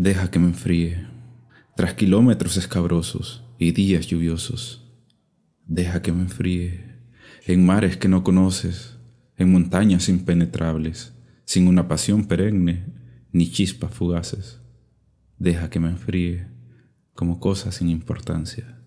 Deja que me enfríe, tras kilómetros escabrosos y días lluviosos. Deja que me enfríe, en mares que no conoces, en montañas impenetrables, sin una pasión perenne ni chispas fugaces. Deja que me enfríe, como cosa sin importancia.